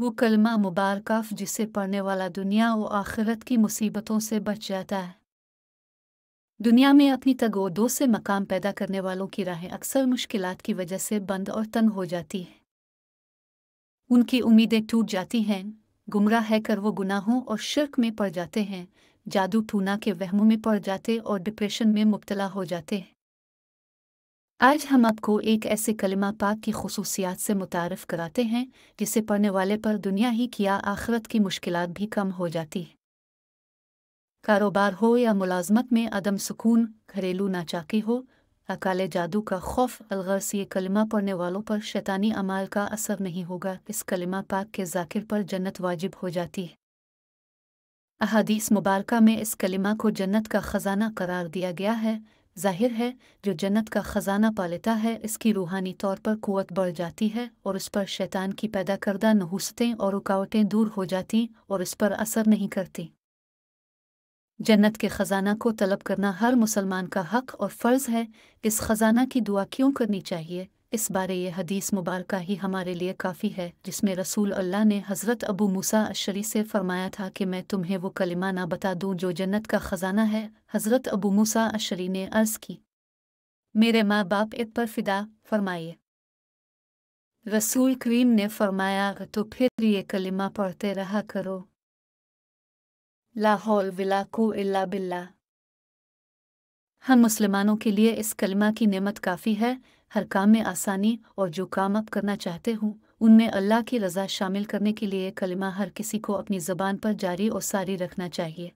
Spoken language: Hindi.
वो कलमा मुबारक जिसे पढ़ने वाला दुनिया व आखिरत की मुसीबतों से बच जाता है दुनिया में अपनी तगोदो से मकाम पैदा करने वालों की राहें अक्सर मुश्किल की वजह से बंद और तंग हो जाती हैं उनकी उम्मीदें टूट जाती हैं गुमराह है कर वो गुनाहों और शर्क में पड़ जाते हैं जादू टूना के वहमों में पड़ जाते और डिप्रेशन में मुबतला हो जाते हैं आज हम आपको एक ऐसे कलिमा पाक की खसूसियात से मुतारफ़ कराते हैं जिसे पढ़ने वाले पर दुनिया ही किया आखरत की मुश्किल भी कम हो जाती है कारोबार हो या मुलाजमत में अदम सुकून घरेलू नाचाकी हो अकाले जादू का खौफ अलगर्स ये कलिमा पढ़ने वालों पर शैतानी अमाल का असर नहीं होगा इस कलिमा पाक के जाकिर पर जन्नत वाजिब हो जाती है अहादीस मुबारका में इस कलिमा को जन्नत का ख़जाना करार दिया गया है जाहिर है जो जन्नत का ख़जाना पालता है इसकी रूहानी तौर पर कुत बढ़ जाती है और उस पर शैतान की पैदा करदा नहुसतें और रुकावटें दूर हो जाती और इस पर असर नहीं करती जन्नत के ख़जाना को तलब करना हर मुसलमान का हक और फ़र्ज़ है इस ख़जाना की दुआ क्यों करनी चाहिए इस बारे ये हदीस मुबारक ही हमारे लिए काफ़ी है जिसमें रसूल अल्लाह ने हज़रत अबू मूसा अशरी से फ़रमाया था कि मैं तुम्हें वो कलिमा ना बता दूँ जो जन्नत का ख़जाना है हज़रत अबू मूसा अशरी ने अर्ज़ की मेरे माँ बाप इत पर फ़िदा फरमाइए रसूल करीम ने फरमाया तो फिर ये कलिमा पढ़ते रहा करो लाहौल विला को बिल्ला हम मुसलमानों के लिए इस कलमा की नेमत काफ़ी है हर काम में आसानी और जो काम आप करना चाहते हो उनमें अल्लाह की रज़ा शामिल करने के लिए कलमा हर किसी को अपनी ज़बान पर जारी और सारी रखना चाहिए